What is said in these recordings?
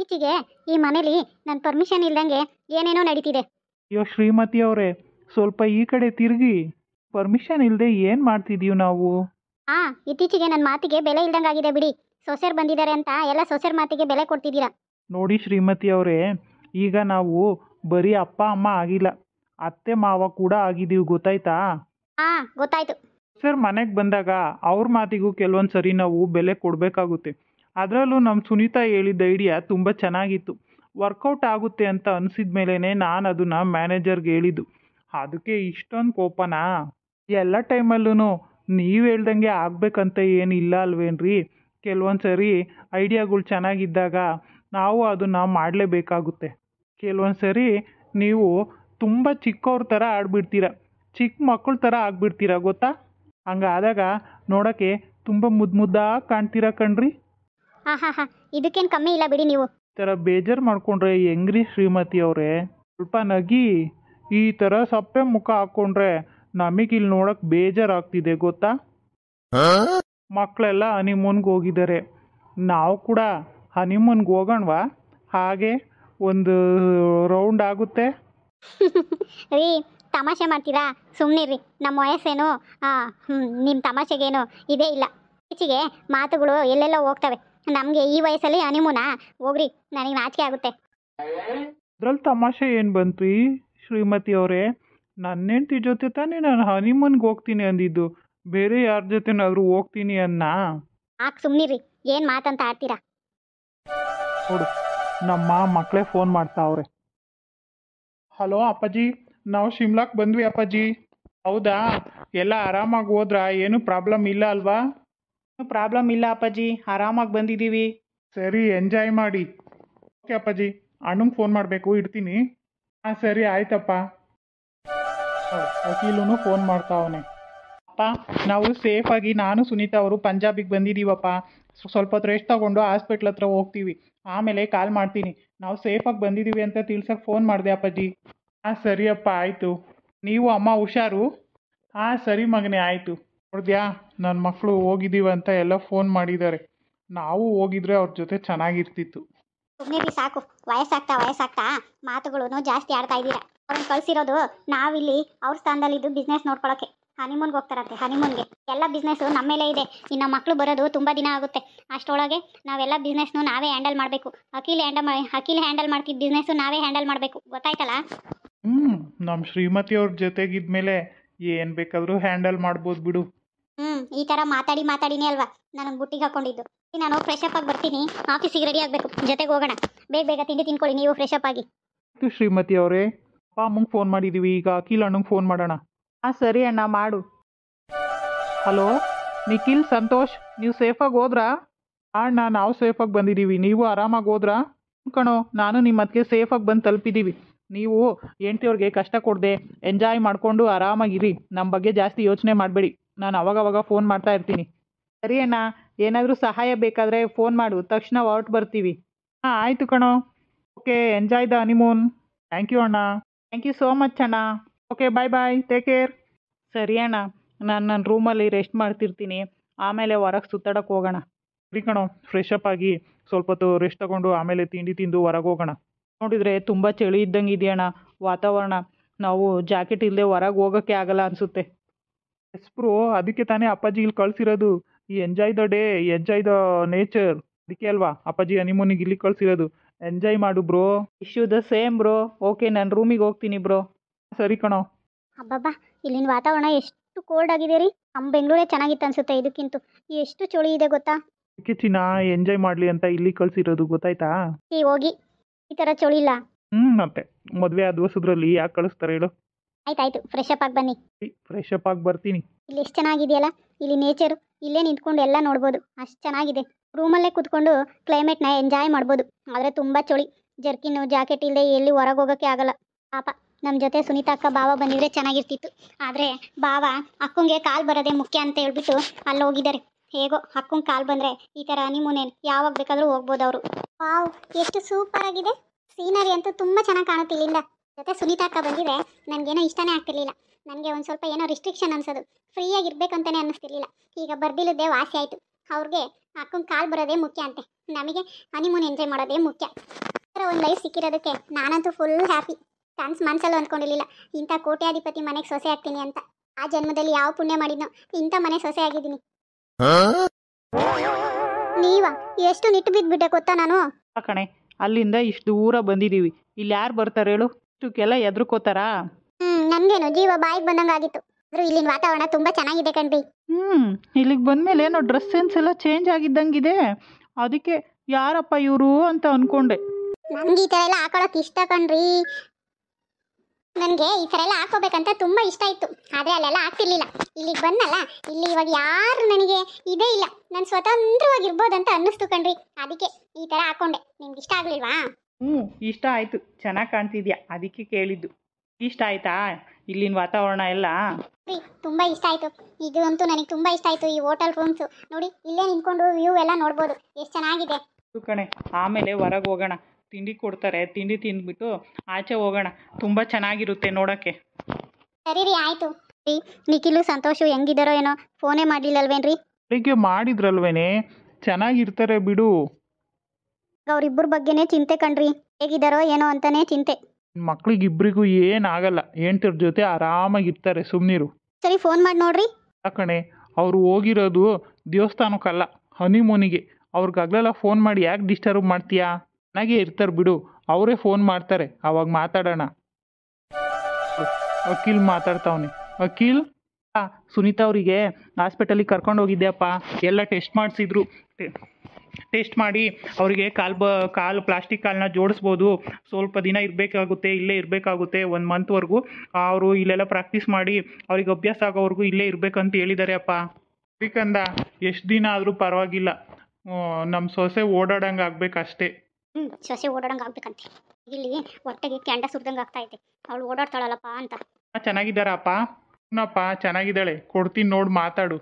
ಇತ್ತೀಚೆಗೆ ಈ ಮನೇಲಿ ನನ್ನ ಪರ್ಮಿಷನ್ ಇಲ್ದಂಗೆ ಏನೇನೋ ನಡೀತಿದೆ ಅಯ್ಯೋ ಶ್ರೀಮತಿ ಅವರೇ ಸ್ವಲ್ಪ ಈ ಕಡೆ ತಿರುಗಿ ಪರ್ಮಿಷನ್ ಇಲ್ಲದೆ ಏನು ಮಾಡ್ತಿದೀವಿ ನಾವು ಹಾ ಇತ್ತೀಚೆಗೆ ನನ್ನ ಮಾತಿಗೆ ಬೆಲೆ ಆಗಿದೆ ಬಿಡಿ ಸೊಸೆರ್ ಬಂದಿದ್ದಾರೆ ಅಂತ ಎಲ್ಲ ಸೊಸೆರ್ ಮಾತಿಗೆ ಬೆಲೆ ಕೊಡ್ತಿದ್ದೀರಾ ನೋಡಿ ಶ್ರೀಮತಿ ಅವರೇ ಈಗ ನಾವು ಬರೀ ಅಪ್ಪ ಅಮ್ಮ ಆಗಿಲ್ಲ ಅತ್ತೆ ಮಾವ ಕೂಡ ಆಗಿದ್ದೀವಿ ಗೊತ್ತಾಯ್ತಾ ಹಾ ಗೊತ್ತಾಯ್ತು ಸರ್ ಮನೆಗೆ ಬಂದಾಗ ಅವ್ರ ಮಾತಿಗೂ ಕೆಲವೊಂದು ಸರಿ ನಾವು ಬೆಲೆ ಕೊಡಬೇಕಾಗುತ್ತೆ ಅದರಲ್ಲೂ ನಮ್ಮ ಸುನೀತಾ ಹೇಳಿದ್ದ ಐಡಿಯಾ ತುಂಬ ಚೆನ್ನಾಗಿತ್ತು ವರ್ಕೌಟ್ ಆಗುತ್ತೆ ಅಂತ ಅನಿಸಿದ ಮೇಲೇ ನಾನು ಅದನ್ನು ಮ್ಯಾನೇಜರ್ಗೆ ಹೇಳಿದ್ದು ಅದಕ್ಕೆ ಇಷ್ಟೊಂದು ಕೋಪನಾ ಎಲ್ಲ ಟೈಮಲ್ಲೂ ನೀವು ಹೇಳ್ದಂಗೆ ಆಗಬೇಕಂತ ಏನಿಲ್ಲ ಅಲ್ವೇನ್ರಿ ಕೆಲವೊಂದು ಸರಿ ಐಡಿಯಾಗಳು ಚೆನ್ನಾಗಿದ್ದಾಗ ನಾವು ಅದನ್ನು ಮಾಡಲೇಬೇಕಾಗುತ್ತೆ ಕೆಲವೊಂದು ಸರಿ ನೀವು ತುಂಬ ಚಿಕ್ಕವ್ರ ಥರ ಆಡ್ಬಿಡ್ತೀರ ಚಿಕ್ಕ ಮಕ್ಕಳ ಥರ ಆಗಿಬಿಡ್ತೀರ ಗೊತ್ತಾ ಹಂಗಾದಾಗ ನೋಡೋಕ್ಕೆ ತುಂಬ ಮುದ್ದು ಮುದ್ದಾಗಿ ಕಾಣ್ತೀರ ಕಣ್ರಿ ಹಾಂ ಹಾಂ ಹಾಂ ಇದಕ್ಕೇನು ಕಮ್ಮಿ ಇಲ್ಲ ಬಿಡಿ ನೀವು ಥರ ಬೇಜಾರು ಮಾಡ್ಕೊಂಡ್ರೆ ಹೆಂಗ್ರಿ ಶ್ರೀಮತಿ ಅವರೇ ಸ್ವಲ್ಪ ನಗಿ ಈ ಥರ ಸಪ್ಪೆ ಮುಖ ಹಾಕ್ಕೊಂಡ್ರೆ ನಮಗಿಲ್ಲಿ ನೋಡಕ್ಕೆ ಬೇಜಾರಾಗ್ತಿದೆ ಗೊತ್ತಾ ಮಕ್ಕಳೆಲ್ಲ ಹನಿಮೂನ್ಗೆ ಹೋಗಿದ್ದಾರೆ ನಾವು ಕೂಡ ಹನಿಮೂನ್ಗೆ ಹೋಗೋಣವಾ ಹಾಗೆ ಒಂದು ರೌಂಡ್ ಆಗುತ್ತೆ ರೀ ತಮಾಷೆ ಮಾಡ್ತೀರಾ ಸುಮ್ಮನಿರಿ ನಮ್ಮ ವಯಸ್ಸೇನು ನಿಮ್ಮ ತಮಾಷೆಗೇನು ಇದೇ ಇಲ್ಲ ಈಚೆಗೆ ಮಾತುಗಳು ಎಲ್ಲೆಲ್ಲೋ ಹೋಗ್ತವೆ ನಮ್ಗೆ ಈ ವಯಸ್ಸಲ್ಲಿ ಅನಿಮೂನ ಹೋಗ್ರಿ ನನಗೆ ನಾಚಿಕೆ ಆಗುತ್ತೆ ಅದ್ರಲ್ಲಿ ತಮಾಷೆ ಏನು ಬಂತು ಈ ಶ್ರೀಮತಿ ಅವರೇ ನನ್ನ ಹೆಂಡತಿ ಜೊತೆ ತಾನೇ ನಾನು ಹನಿಮೂನ್ಗೆ ಹೋಗ್ತೀನಿ ಅಂದಿದ್ದು ಬೇರೆ ಯಾರ ಜೊತೆನಾದರೂ ಹೋಗ್ತೀನಿ ಅನ್ನ ಆಕ್ ಸುಮ್ಮನಿರಿ ಏನು ಮಾತಂತ ಆಡ್ತೀರಾ ನೋಡು ನಮ್ಮ ಮಕ್ಕಳೇ ಫೋನ್ ಮಾಡ್ತಾ ಅವ್ರೆ ಹಲೋ ಅಪ್ಪಾಜಿ ನಾವು ಶಿಮ್ಲಾಕ್ ಬಂದ್ವಿ ಅಪ್ಪಾಜಿ ಹೌದಾ ಎಲ್ಲ ಆರಾಮಾಗಿ ಹೋದ್ರ ಏನು ಪ್ರಾಬ್ಲಮ್ ಇಲ್ಲ ಅಲ್ವಾ ಪ್ರಾಬ್ಲಮ್ ಇಲ್ಲ ಅಪ್ಪಾಜಿ ಆರಾಮಾಗಿ ಬಂದಿದ್ದೀವಿ ಸರಿ ಎಂಜಾಯ್ ಮಾಡಿ ಓಕೆ ಅಪ್ಪಾಜಿ ಅಣ್ಣಂಗೆ ಫೋನ್ ಮಾಡಬೇಕು ಇಡ್ತೀನಿ ಹಾಂ ಸರಿ ಆಯ್ತಪ್ಪ ವಕೀಲೂ ಫೋನ್ ಮಾಡ್ತಾವನೆ ಅಪ್ಪ ನಾವು ಸೇಫಾಗಿ ನಾನು ಸುನೀತಾ ಅವರು ಪಂಜಾಬಿಗೆ ಬಂದಿದ್ದೀವಪ್ಪ ಸ್ವಲ್ಪ ಹೊತ್ತು ರೆಸ್ಟ್ ತಗೊಂಡು ಹಾಸ್ಪಿಟ್ಲ್ ಹತ್ರ ಹೋಗ್ತೀವಿ ಆಮೇಲೆ ಕಾಲ್ ಮಾಡ್ತೀನಿ ನಾವು ಸೇಫಾಗಿ ಬಂದಿದ್ದೀವಿ ಅಂತ ತಿಳ್ಸಕ್ಕೆ ಫೋನ್ ಮಾಡಿದೆ ಅಪ್ಪಾಜಿ ಹಾಂ ಅಪ್ಪ ಆಯಿತು ನೀವು ಅಮ್ಮ ಹುಷಾರು ಹಾಂ ಸರಿ ಮಗನೇ ಆಯಿತು ನೋಡಿದ್ಯಾ ನನ್ನ ಮಕ್ಕಳು ಅಂತ ಎಲ್ಲ ಫೋನ್ ಮಾಡಿದ್ದಾರೆ ನಾವು ಹೋಗಿದ್ರೆ ಅವ್ರ ಜೊತೆ ಚೆನ್ನಾಗಿರ್ತಿತ್ತು ಸಾಕು ವಯಸ್ಸಾಗ್ತಾ ವಯಸ್ಸಾಗ್ತಾ ಮಾತುಗಳು ಜಾಸ್ತಿ ಆಡ್ತಾ ಇದ್ದೀರಾ ಅವ್ರನ್ನ ಕಳ್ಸಿರೋದು ನಾವಿಲ್ಲಿ ಅವ್ರ ಸ್ಥಾನದಲ್ಲಿ ಇದ್ದು ಬಿಸ್ನೆಸ್ ನೋಡ್ಕೊಳಕ್ಕೆ ಹನಿಮೂನ್ಗೆ ಹೋಗ್ತಾರಂತೆ ಹನಿಮೂನ್ಗೆ ಎಲ್ಲ ಬಿಸ್ನೆಸ್ಸು ನಮ್ಮ ಮೇಲೆ ಇದೆ ಇನ್ನು ಮಕ್ಕಳು ಬರೋದು ತುಂಬ ದಿನ ಆಗುತ್ತೆ ಅಷ್ಟರೊಳಗೆ ನಾವೆಲ್ಲ ಬಿಸ್ನೆಸ್ನು ನಾವೇ ಹ್ಯಾಂಡಲ್ ಮಾಡಬೇಕು ಅಖಿಲ್ ಹ್ಯಾಂಡಲ್ ಮಾಡಿ ಅಖಿಲ್ ಹ್ಯಾಂಡಲ್ ಮಾಡ್ತಿದ್ದ ಬಿಸ್ನೆಸ್ಸು ನಾವೇ ಹ್ಯಾಂಡಲ್ ಮಾಡಬೇಕು ಗೊತ್ತಾಯ್ತಲ್ಲ ಹ್ಞೂ ನಮ್ಮ ಶ್ರೀಮತಿ ಅವ್ರ ಜೊತೆಗಿದ್ಮೇಲೆ ಏನು ಬೇಕಾದರೂ ಹ್ಯಾಂಡಲ್ ಮಾಡ್ಬೋದು ಬಿಡು ಹ್ಮ್ ಈ ತರ ಮಾತಾಡಿ ಮಾತಾಡಿನೇ ಅಲ್ವಾ ನಾನು ಬುಟ್ಟಿಗೆ ಹಾಕೊಂಡಿದ್ದು ನಾನು ಫ್ರೆಶ್ ಅಪ್ ಆಗಿ ಬರ್ತೀನಿ ಆಫೀಸಿಗೆ ರೆಡಿ ಆಗಬೇಕು ಜೊತೆಗೆ ಹೋಗೋಣ ಬೇಗ ಬೇಗ ತಿಂಡಿ ತಿನ್ಕೊಳ್ಳಿ ನೀವು ಫ್ರೆಶ್ ಅಪ್ ಆಗಿ ಶ್ರೀಮತಿ ಅವರೇ ಪಾ ಮುಂಗ್ ಫೋನ್ ಮಾಡಿದೀವಿ ಈಗ ಅಖಿಲ್ ಅಣ್ಣಂಗ್ ಫೋನ್ ಮಾಡೋಣ ಹಾಂ ಸರಿ ಅಣ್ಣ ಮಾಡು ಹಲೋ ನಿಖಿಲ್ ಸಂತೋಷ್ ನೀವು ಸೇಫಾಗಿ ಹೋದ್ರಾ ಅಣ್ಣ ನಾವು ಸೇಫಾಗಿ ಬಂದಿದ್ದೀವಿ ನೀವು ಆರಾಮಾಗಿ ಹೋದ್ರಾ ಕಣೋ ನಾನು ನಿಮ್ಮ ಸೇಫ್ ಸೇಫಾಗಿ ಬಂದು ತಲುಪಿದ್ದೀವಿ ನೀವು ಹೆಂಡ್ತಿಯವ್ರಿಗೆ ಕಷ್ಟ ಕೊಡದೆ ಎಂಜಾಯ್ ಮಾಡಿಕೊಂಡು ಆರಾಮಾಗಿರಿ ನಮ್ಮ ಬಗ್ಗೆ ಜಾಸ್ತಿ ಯೋಚನೆ ಮಾಡಬೇಡಿ ನಾನು ಅವಾಗವಾಗ ಫೋನ್ ಮಾಡ್ತಾ ಇರ್ತೀನಿ ಸರಿ ಅಣ್ಣ ಏನಾದರೂ ಸಹಾಯ ಬೇಕಾದರೆ ಫೋನ್ ಮಾಡು ತಕ್ಷಣ ಔಟ್ ಬರ್ತೀವಿ ಹಾಂ ಆಯಿತು ಕಣೋ okay enjoy the honeymoon thank you ಅಣ್ಣ ಥ್ಯಾಂಕ್ ಯು ಸೋ ಮಚ್ ಅಣ್ಣ okay bye bye take care ಸರಿ ಅಣ್ಣ ನಾನು ನನ್ನ ರೂಮಲ್ಲಿ ರೆಸ್ಟ್ ಮಾಡ್ತಿರ್ತೀನಿ ಆಮೇಲೆ ಹೊರಗೆ ಸುತ್ತಾಡಕ್ಕೆ ಹೋಗೋಣ ಸರಿ ಕಣೋ ಫ್ರೆಶ್ ಅಪ್ ಆಗಿ ಸ್ವಲ್ಪ ಹೊತ್ತು ರೆಸ್ಟ್ ತಗೊಂಡು ಆಮೇಲೆ ತಿಂಡಿ ತಿಂದು ಹೊರಗೆ ಹೋಗೋಣ ನೋಡಿದರೆ ತುಂಬ ಚಳಿ ಇದ್ದಂಗೆ ಇದೆಯಣ್ಣ ವಾತಾವರಣ ನಾವು ಜಾಕೆಟ್ ಇಲ್ಲದೆ ಹೊರಗೆ ಹೋಗೋಕ್ಕೆ ಆಗಲ್ಲ ಅನಿಸುತ್ತೆ ಬ್ರೋ ಅದಕ್ಕೆ ತಾನೇ ಅಪ್ಪಾಜಿ ಇಲ್ಲಿ ಕಳ್ಸಿರೋದು ಈ enjoy the day enjoy the nature ಅದಕ್ಕೆ ಅಲ್ವಾ ಅಪ್ಪಾಜಿ ಹನಿಮೂನಿಗೆ ಇಲ್ಲಿ ಕಳ್ಸಿರೋದು ಎಂಜಾಯ್ ಮಾಡು bro issue the same bro okay ನಾನು ರೂಮಿಗೆ ಹೋಗ್ತೀನಿ ಬ್ರೋ ಸರಿ ಕಣೋ ಅಬ್ಬಬ್ಬಾ ಇಲ್ಲಿನ ವಾತಾವರಣ ಎಷ್ಟು ಕೋಲ್ಡ್ ಆಗಿದೆ ರೀ ನಮ್ಮ ಬೆಂಗಳೂರೇ ಚೆನ್ನಾಗಿತ್ತು ಅನ್ಸುತ್ತೆ ಇದಕ್ಕಿಂತ ಎಷ್ಟು ಚಳಿ ಇದೆ ಗೊತ್ತಾ ಅದಕ್ಕೆ ಎಂಜಾಯ್ ಮಾಡ್ಲಿ ಅಂತ ಇಲ್ಲಿ ಕಳ್ಸಿರೋದು ಗೊತ್ತಾಯ್ತಾ ಈ ಹೋಗಿ ಈ ತರ ಚಳಿ ಇಲ್ಲ ಹ್ಞೂ ಮತ್ತೆ ಮದುವೆ ಆದ ಹೊಸದ್ರಲ್ಲಿ ಯಾಕೆ ಕಳಿಸ್ತಾರೆ ಹೇಳು ಆಯ್ತಾಯ್ತು ಫ್ರೆಶ್ ಅಪ್ ಆಗಿ ಬನ್ನಿ ಫ್ರೆಶ್ ಅಪ್ ಆಗಿ ಬರ್ತೀನಿ ಇಲ್ಲಿ ಎಷ್ಟು ಚೆನ್ನಾಗಿದೆಯಲ್ಲ ಇಲ್ಲಿ ನೇಚರು ಇಲ್ಲೇ ನಿಂತ್ಕೊಂಡು ಎಲ್ಲ ನೋಡ್ಬೋದು ಅಷ್ಟು ಚೆನ್ನಾಗಿದೆ ರೂಮಲ್ಲೇ ಕೂತ್ಕೊಂಡು ಕ್ಲೈಮೇಟ್ನ ಎಂಜಾಯ್ ಮಾಡ್ಬೋದು ಆದರೆ ತುಂಬ ಚಳಿ ಜರ್ಕಿನ್ ಜಾಕೆಟ್ ಇಲ್ಲದೆ ಎಲ್ಲಿ ಹೊರಗೆ ಹೋಗೋಕ್ಕೆ ಆಗಲ್ಲ ಪಾಪ ನಮ್ಮ ಜೊತೆ ಸುನೀತಾ ಅಕ್ಕ ಬಾವ ಬಂದಿದ್ರೆ ಚೆನ್ನಾಗಿರ್ತಿತ್ತು ಆದರೆ ಬಾವ ಅಕ್ಕಂಗೆ ಕಾಲು ಬರೋದೇ ಮುಖ್ಯ ಅಂತ ಹೇಳ್ಬಿಟ್ಟು ಅಲ್ಲಿ ಹೋಗಿದ್ದಾರೆ ಹೇಗೋ ಅಕ್ಕಂಗೆ ಕಾಲು ಬಂದರೆ ಈ ಥರ ಅನಿಮೂನೇನು ಯಾವಾಗ ಬೇಕಾದರೂ ಹೋಗ್ಬೋದು ಅವರು ವಾವ್ ಎಷ್ಟು ಸೂಪರ್ ಆಗಿದೆ ಸೀನರಿ ಅಂತೂ ತುಂಬ ಚೆನ್ನಾಗಿ ಕಾಣುತ್ತೆ ಜೊತೆ ಸುನೀತಾ ಅಕ್ಕ ಬಂದಿದ್ರೆ ನನಗೇನೋ ಇಷ್ಟನೇ ಆಗ್ತಿರ್ಲಿಲ್ಲ ನನಗೆ ಒಂದು ಸ್ವಲ್ಪ ಏನೋ ರಿಸ್ಟ್ರಿಕ್ಷನ್ ಅನ್ಸೋದು ಫ್ರೀಯಾಗಿ ಅಂತಲೇ ಅನ್ನಿಸ್ತಿರ್ಲಿಲ್ಲ ಈಗ ಬರ್ದಿಲ್ಲದೆ ವಾಸಿ ಆಯಿತು ಅವ್ರಿಗೆ ಅಕ್ಕನ ಕಾಲು ಬರೋದೇ ಮುಖ್ಯ ಅಂತೆ ನಮಗೆ ಹನಿಮೂನ್ ಎಂಜಾಯ್ ಮಾಡೋದೇ ಮುಖ್ಯ ಆ ಒಂದು ಲೈಫ್ ಸಿಕ್ಕಿರೋದಕ್ಕೆ ನಾನಂತೂ ಫುಲ್ ಹ್ಯಾಪಿ ಕನ್ಸು ಮನಸ್ಸಲ್ಲೂ ಅಂದ್ಕೊಂಡಿರಲಿಲ್ಲ ಇಂಥ ಕೋಟ್ಯಾಧಿಪತಿ ಮನೆಗೆ ಸೊಸೆ ಆಗ್ತೀನಿ ಅಂತ ಆ ಜನ್ಮದಲ್ಲಿ ಯಾವ ಪುಣ್ಯ ಮಾಡಿದ್ನೋ ಇಂಥ ಮನೆ ಸೊಸೆ ಆಗಿದ್ದೀನಿ ನೀವಾ ಎಷ್ಟು ನಿಟ್ಟು ಬಿದ್ದ್ಬಿಟ್ಟೆ ಗೊತ್ತಾ ನಾನು ಕಣೆ ಅಲ್ಲಿಂದ ಇಷ್ಟು ದೂರ ಬಂದಿದ್ದೀವಿ ಇಲ್ಲಿ ಯಾರು ಬರ್ತಾರೆ ಹೇಳು ಇಷ್ಟಕ್ಕೆಲ್ಲ ಎದ್ರುಕೋತಾರಾ ಹ್ಮ್ ನಮ್ಗೇನು ಜೀವ ಬಾಯಿಗೆ ಬಂದಂಗ ಆಗಿತ್ತು ಇಲ್ಲಿನ ವಾತಾವರಣ ತುಂಬಾ ಚೆನ್ನಾಗಿದೆ ಕಣ್ರಿ ಹ್ಮ್ ಇಲ್ಲಿಗೆ ಬಂದ್ಮೇಲೆ ಏನೋ ಡ್ರೆಸ್ ಸೆನ್ಸ್ ಎಲ್ಲ ಚೇಂಜ್ ಆಗಿದ್ದಂಗಿದೆ ಅದಕ್ಕೆ ಯಾರಪ್ಪ ಇವರು ಅಂತ ಅನ್ಕೊಂಡೆ ನಂಗೆ ಈ ತರ ಎಲ್ಲ ಹಾಕೊಳಕ್ ಇಷ್ಟ ಕಣ್ರಿ ನನಗೆ ಈ ತರ ಎಲ್ಲ ಹಾಕೋಬೇಕಂತ ತುಂಬಾ ಇಷ್ಟ ಇತ್ತು ಆದ್ರೆ ಅಲ್ಲೆಲ್ಲ ಆಗ್ತಿರ್ಲಿಲ್ಲ ಇಲ್ಲಿಗೆ ಬಂದಲ್ಲ ಇಲ್ಲಿ ಇವಾಗ ಯಾರು ನನಗೆ ಇದೇ ಇಲ್ಲ ನಾನು ಸ್ವತಂತ್ರವಾಗಿ ಇರ್ಬೋದಂತ ಅನ್ನಿಸ್ತು ಕಣ್ರಿ ಅದಕ್ಕೆ ಈ ತರ ಹಾಕೊಂಡೆ ನಿಮ್ಗೆ ಇಷ್ಟ ಆಗ್ಲಿಲ್ವಾ ಹ್ಞೂ ಇಷ್ಟ ಆಯಿತು ಚೆನ್ನಾಗಿ ಕಾಣ್ತಿದ್ಯಾ ಅದಕ್ಕೆ ಕೇಳಿದ್ದು ಇಷ್ಟ ಆಯ್ತಾ ಇಲ್ಲಿನ ವಾತಾವರಣ ಎಲ್ಲ ತುಂಬ ಇಷ್ಟ ಆಯಿತು ಇದು ಅಂತೂ ನನಗೆ ತುಂಬ ಇಷ್ಟ ಆಯಿತು ಈ ಹೋಟೆಲ್ ರೂಮ್ಸು ನೋಡಿ ಇಲ್ಲೇ ನಿಂತ್ಕೊಂಡು ವ್ಯೂ ಎಲ್ಲ ನೋಡ್ಬೋದು ಎಷ್ಟು ಚೆನ್ನಾಗಿದೆ ಕಣೆ ಆಮೇಲೆ ಹೊರಗೆ ಹೋಗೋಣ ತಿಂಡಿ ಕೊಡ್ತಾರೆ ತಿಂಡಿ ತಿಂದ್ಬಿಟ್ಟು ಆಚೆ ಹೋಗೋಣ ತುಂಬ ಚೆನ್ನಾಗಿರುತ್ತೆ ನೋಡೋಕ್ಕೆ ಸರಿ ರೀ ಆಯಿತು ರೀ ನಿಖಿಲು ಸಂತೋಷು ಹೆಂಗಿದ್ದಾರೋ ಏನೋ ಫೋನೇ ಮಾಡಲಿಲ್ಲಲ್ವೇನ್ರಿ ಬೆಳಿಗ್ಗೆ ಮಾಡಿದ್ರಲ್ವೇನೆ ಚೆನ್ನಾಗಿರ್ತಾರೆ ಬಿಡು ಅವರಿಬ್ಬರ ಬಗ್ಗೆನೇ ಚಿಂತೆ ಕಣ್ರಿ ಹೇಗಿದ್ದಾರೋ ಏನೋ ಅಂತಾನೆ ಚಿಂತೆ ಇಬ್ರಿಗೂ ಏನಾಗಲ್ಲ ಹೆಂಡ್ತಿರ ಜೊತೆ ಆರಾಮಾಗಿರ್ತಾರೆ ಸುಮ್ನೀರು ಸರಿ ಫೋನ್ ಮಾಡಿ ನೋಡ್ರಿ ಕಣೆ ಅವರು ಹೋಗಿರೋದು ದೇವಸ್ಥಾನಕ್ಕಲ್ಲ ಹನಿಮೂನಿಗೆ ಅವ್ರಿಗಾಗ್ಲೆಲ್ಲ ಫೋನ್ ಮಾಡಿ ಯಾಕೆ ಡಿಸ್ಟರ್ಬ್ ಮಾಡ್ತೀಯಾ ನನಗೆ ಇರ್ತಾರೆ ಬಿಡು ಅವರೇ ಫೋನ್ ಮಾಡ್ತಾರೆ ಅವಾಗ ಮಾತಾಡೋಣ ಅಖಿಲ್ ಮಾತಾಡ್ತಾವನೆ ಅಖಿಲ್ ಸುನೀತಾ ಅವರಿಗೆ ಹಾಸ್ಪಿಟಲಿಗೆ ಕರ್ಕೊಂಡು ಹೋಗಿದ್ದೆಪ್ಪ ಎಲ್ಲ ಟೆಸ್ಟ್ ಮಾಡಿಸಿದ್ರು ಟೇಸ್ಟ್ ಮಾಡಿ ಅವರಿಗೆ ಕಾಲು ಬ ಕಾಲು ಪ್ಲಾಸ್ಟಿಕ್ ಕಾಲನ್ನ ಜೋಡಿಸ್ಬೋದು ಸ್ವಲ್ಪ ದಿನ ಇರಬೇಕಾಗುತ್ತೆ ಇಲ್ಲೇ ಇರಬೇಕಾಗುತ್ತೆ ಒಂದು ಮಂತ್ವರೆಗೂ ಅವರು ಇಲ್ಲೆಲ್ಲ ಪ್ರಾಕ್ಟೀಸ್ ಮಾಡಿ ಅವ್ರಿಗೆ ಅಭ್ಯಾಸ ಆಗೋವರೆಗೂ ಇಲ್ಲೇ ಇರಬೇಕಂತ ಹೇಳಿದ್ದಾರೆ ಅಪ್ಪ ಅದಕ್ಕಂದ ಎಷ್ಟು ದಿನ ಆದರೂ ಪರವಾಗಿಲ್ಲ ನಮ್ಮ ಸೊಸೆ ಓಡಾಡಂಗೆ ಆಗ್ಬೇಕಷ್ಟೇ ಸೊಸೆ ಓಡಾಡಂಗೆ ಆಗಬೇಕಂತೆ ಇಲ್ಲಿ ಹೊಟ್ಟೆಗೆ ಕ್ಯಾಂಡ ಸುರಿದಂಗೆ ಆಗ್ತಾ ಅವಳು ಓಡಾಡ್ತಾಳಲ್ಲಪ್ಪ ಅಂತ ಚೆನ್ನಾಗಿದ್ದಾರಪ್ಪ ಹ್ಞೂನಪ್ಪ ಚೆನ್ನಾಗಿದ್ದಾಳೆ ಕೊಡ್ತೀನಿ ನೋಡಿ ಮಾತಾಡು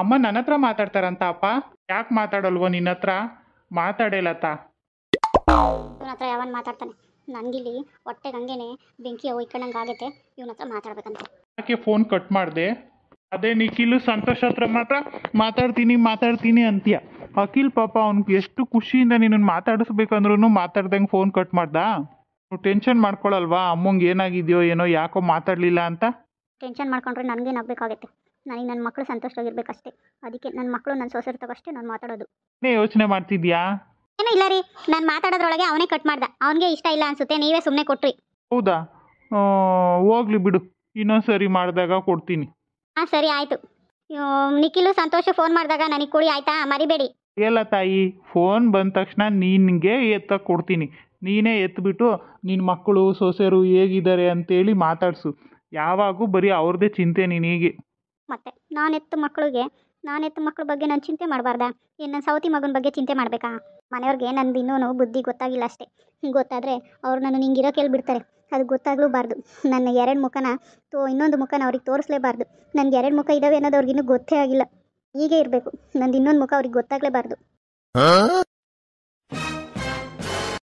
ಅಮ್ಮ ನನ್ನ ಹತ್ರ ಮಾತಾಡ್ತಾರಂತ ಅಪ್ಪ ಯಾಕೆ ಮಾತಾಡಲ್ವ ನಿನ್ನ ಹತ್ರ ಮಾತಾಡೇ ಲತಾ ಯಾವನ್ ಮಾತಾಡ್ತಾನೆ ನಂಗಿಲ್ಲಿ ಬೆಂಕಿ ಆಗೈತೆ ಇವನ ಹತ್ರ ಯಾಕೆ ಫೋನ್ ಕಟ್ ಮಾಡ್ದೆ ಅದೇ ನಿಖಿಲ್ ಸಂತೋಷ್ ಹತ್ರ ಮಾತ್ರ ಮಾತಾಡ್ತೀನಿ ಮಾತಾಡ್ತೀನಿ ಅಂತೀಯ ಅಖಿಲ್ ಪಾಪ ಅವ್ನಿಗೆ ಎಷ್ಟು ಖುಷಿಯಿಂದ ನೀನು ಮಾತಾಡಿಸ್ಬೇಕಂದ್ರೂ ಮಾತಾಡ್ದಂಗೆ ಫೋನ್ ಕಟ್ ಮಾಡ್ದ ನೀವು ಟೆನ್ಷನ್ ಮಾಡ್ಕೊಳಲ್ವಾ ಅಮ್ಮಂಗೆ ಏನಾಗಿದೆಯೋ ಏನೋ ಯಾಕೋ ಮಾತಾಡ್ಲಿಲ್ಲ ಅಂತ ಟೆನ್ಷನ್ ಮಾಡ್ಕೊಂಡ್ರೆ ನನಗೇನಾಗಬೇಕಾಗೈತೆ ನನಗೆ ನನ್ನ ಮಕ್ಕಳು ಅಷ್ಟೇ ಅದಕ್ಕೆ ನನ್ನ ಮಕ್ಕಳು ನನ್ನ ಸೊಸೆರ್ ತಗೋಷ್ಟೇ ನಾನು ಮಾತಾಡೋದು ನೀವು ಯೋಚನೆ ಮಾಡ್ತಿದ್ಯಾ ಏನೂ ಇಲ್ಲ ರೀ ನಾನು ಮಾತಾಡೋದ್ರೊಳಗೆ ಅವನೇ ಕಟ್ ಮಾಡ್ದೆ ಅವನಿಗೆ ಇಷ್ಟ ಇಲ್ಲ ಅನ್ಸುತ್ತೆ ನೀವೇ ಸುಮ್ಮನೆ ಕೊಟ್ರಿ ಹೌದಾ ಹೋಗ್ಲಿ ಬಿಡು ಇನ್ನೊಂದು ಸರಿ ಮಾಡಿದಾಗ ಕೊಡ್ತೀನಿ ಹಾಂ ಸರಿ ಆಯಿತು ನಿಖಿಲು ಸಂತೋಷ ಫೋನ್ ಮಾಡಿದಾಗ ನನಗೆ ಕೊಡಿ ಆಯಿತಾ ಮರಿಬೇಡಿ ಎಲ್ಲ ತಾಯಿ ಫೋನ್ ಬಂದ ತಕ್ಷಣ ನಿನಗೆ ಎತ್ತ ಕೊಡ್ತೀನಿ ನೀನೇ ಎತ್ತಿಬಿಟ್ಟು ನಿನ್ನ ಮಕ್ಕಳು ಸೊಸೆರು ಹೇಗಿದ್ದಾರೆ ಅಂತೇಳಿ ಮಾತಾಡ್ಸು ಯಾವಾಗೂ ಬರೀ ಅವ್ರದ್ದೇ ಚಿಂತೆ ನೀನು ಹೀಗೆ ಮತ್ತೆ ನಾನು ಎತ್ತ ಮಕ್ಕಳಿಗೆ ನಾನು ಎತ್ತ ಮಕ್ಕಳ ಬಗ್ಗೆ ನಾನು ಚಿಂತೆ ಮಾಡಬಾರ್ದಾ ಏನು ನನ್ನ ಸೌತಿ ಮಗನ ಬಗ್ಗೆ ಚಿಂತೆ ಮಾಡಬೇಕಾ ಮನೆಯವ್ರಿಗೆ ನಂದು ಇನ್ನೂ ಬುದ್ಧಿ ಗೊತ್ತಾಗಿಲ್ಲ ಅಷ್ಟೇ ಗೊತ್ತಾದರೆ ಅವ್ರು ನಾನು ಇರೋ ಕೇಳಿಬಿಡ್ತಾರೆ ಅದು ಗೊತ್ತಾಗ್ಲೂಬಾರ್ದು ನನ್ನ ಎರಡು ಮುಖನ ತೋ ಇನ್ನೊಂದು ಮುಖನ ಅವ್ರಿಗೆ ತೋರಿಸ್ಲೇಬಾರ್ದು ನನಗೆ ಎರಡು ಮುಖ ಇದ್ದಾವೆ ಅನ್ನೋದು ಅವ್ರಿಗಿನ್ನೂ ಗೊತ್ತೇ ಆಗಿಲ್ಲ ಹೀಗೆ ಇರಬೇಕು ನಂದು ಇನ್ನೊಂದು ಮುಖ ಅವ್ರಿಗೆ ಗೊತ್ತಾಗಲೇಬಾರ್ದು